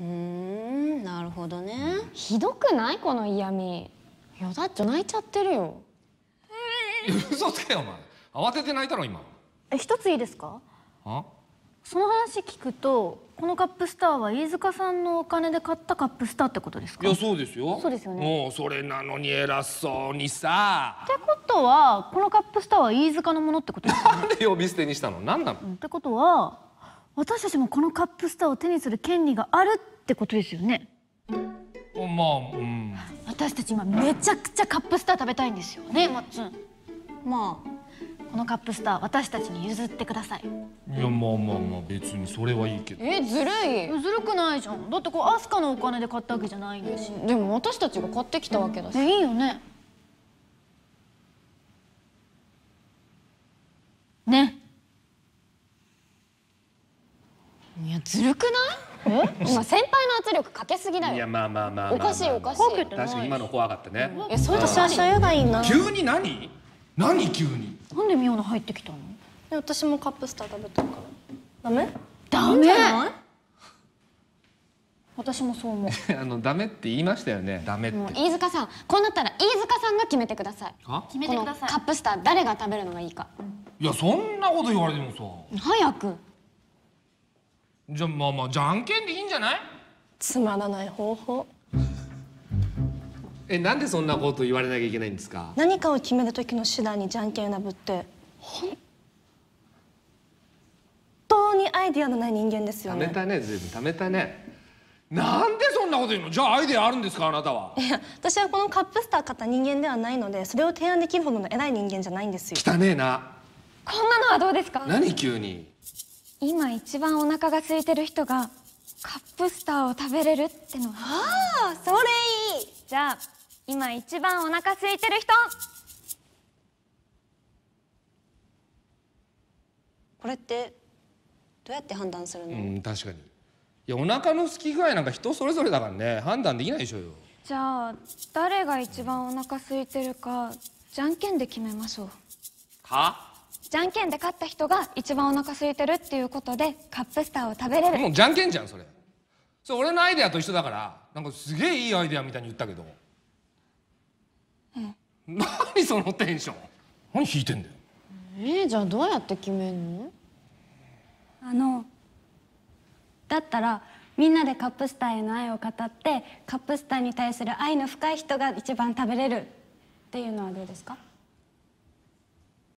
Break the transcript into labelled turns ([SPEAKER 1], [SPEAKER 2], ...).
[SPEAKER 1] うんなるほどねひどくないこの嫌味よだっちょ泣いちゃってるよ
[SPEAKER 2] 嘘つけよお前慌てて泣いたろ今
[SPEAKER 1] え一ついいですかあその話聞くとこのカップスターは飯塚さんのお金で買ったカップスターってことですかいやそうで
[SPEAKER 2] すよそうですよねもうそれなのに偉そうにさ
[SPEAKER 1] ってことはこのカップスターは飯塚のものってことですか、
[SPEAKER 2] ね、なんで呼び捨てにしたの何なの、っ
[SPEAKER 1] てことは私たちもこのカップスターを手にする権利があるってことですよねま
[SPEAKER 2] あうん
[SPEAKER 1] 私たち今めちゃくちゃカップスター食べたいんですよねまっつんまあこのカップスター私たちに譲ってくださいい
[SPEAKER 2] やまあまあまあ別にそれはいいけど
[SPEAKER 1] えずるいずるくないじゃんだってこうアスカのお金で買ったわけじゃないんだしでも私たちが買ってきたわけだし、いいよねずるくない？今先輩の圧力かけすぎだよ。いやま
[SPEAKER 2] あまあまあ。おかしいおかしい。確かに今の怖かったね。えそういったがいいな。急に何？何急に？
[SPEAKER 1] なんでミオの入ってきたの？私もカップスター食べたから。ダメ？ダメ。私もそう思う
[SPEAKER 2] あのダメって言いましたよねダメって
[SPEAKER 1] 飯塚さんこうなったら飯塚さんが決めてください決めてくださいカップスター誰が食べるのがいいか、
[SPEAKER 2] いやそんなこと言われても
[SPEAKER 1] さ早く
[SPEAKER 2] じゃあまあまあじゃんけんでいいんじゃ
[SPEAKER 1] ないつまらない方法
[SPEAKER 2] えなんでそんなこと言われなきゃいけないんですか
[SPEAKER 1] 何かを決める時の手段にじゃんけんなぶって本当にアイディアのない人間ですよね貯め
[SPEAKER 2] たねずいぶん貯めたねなんでそんなこと言うのじゃあアイディアあるんですかあなたは
[SPEAKER 1] いや私はこのカップスター買った人間ではないのでそれを提案できるほどの偉い人間じゃないんですよ汚ねえなこんなのはどうですか何急に今一番お腹が空いてる人がカップスターを食べれるってのはあそれいいじゃあ今一番お腹空いてる人これってどうやって判断するのうん
[SPEAKER 2] 確かにいやお腹の空き具合なんか人それぞれだからね判断できないでしょうよ
[SPEAKER 1] じゃあ誰が一番お腹空いてるかじゃんけんで決めましょうかじゃんけんで勝った人が一番お腹空いてるっていうことでカップスターを食べれるもうじゃんけ
[SPEAKER 2] んじゃんそれそれ俺のアイデアと一緒だからなんかすげえいいアイデアみたいに言ったけどうん何そのテンション何引いてんだよ
[SPEAKER 1] えー、じゃあどうやって決めんのあのだったらみんなでカップスターへの愛を語ってカップスターに対する愛の深い人が一番食べれるっていうのはどうですか